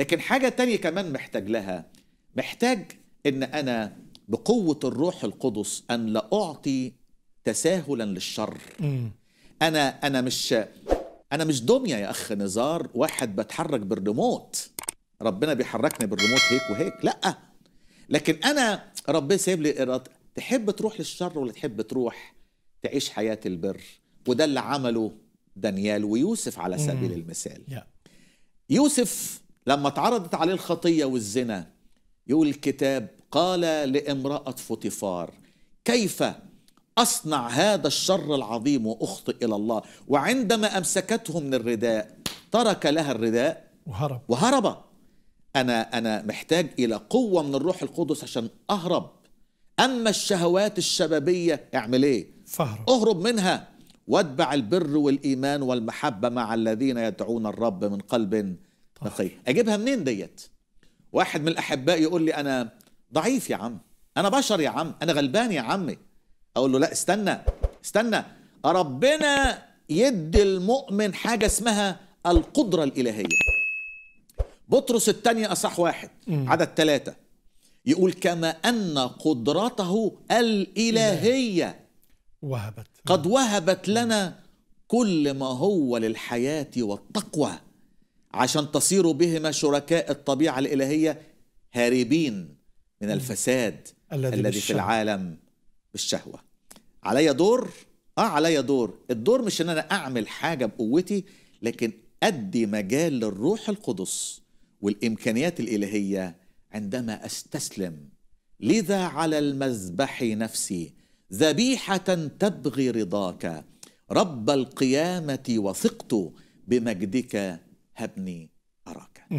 لكن حاجة تانية كمان محتاج لها محتاج ان انا بقوة الروح القدس ان لا اعطي تساهلا للشر انا انا مش انا مش دميه يا اخ نزار واحد بتحرك بالريموت ربنا بيحركني بالريموت هيك وهيك لا لكن انا ربنا سايب لي إرادة تحب تروح للشر ولا تحب تروح تعيش حياه البر وده اللي عمله دانيال ويوسف على سبيل المثال يوسف لما اتعرضت عليه الخطية والزنا يقول الكتاب قال لامرأة فوتيفار كيف أصنع هذا الشر العظيم وأخطئ إلى الله وعندما أمسكته من الرداء ترك لها الرداء وهرب وهرب أنا أنا محتاج إلى قوة من الروح القدس عشان أهرب أما الشهوات الشبابية اعمل إيه؟ فهرب أهرب منها واتبع البر والإيمان والمحبة مع الذين يدعون الرب من قلب نقية أجيبها منين ديت واحد من الأحباء يقول لي أنا ضعيف يا عم أنا بشر يا عم أنا غلبان يا عمي أقول له لا استنى استنى ربنا يدي المؤمن حاجة اسمها القدرة الإلهية بطرس الثانية أصح واحد عدد ثلاثة يقول كما أن قدرته الإلهية وهبت قد وهبت لنا كل ما هو للحياة والتقوى عشان تصيروا بهما شركاء الطبيعة الإلهية هاربين من الفساد الذي, الذي في العالم بالشهوة علي دور اه علي دور الدور مش ان انا اعمل حاجة بقوتي لكن ادي مجال للروح القدس والامكانيات الالهية عندما استسلم لذا على المذبح نفسي ذبيحة تبغي رضاك رب القيامة وثقت بمجدك هبني أراك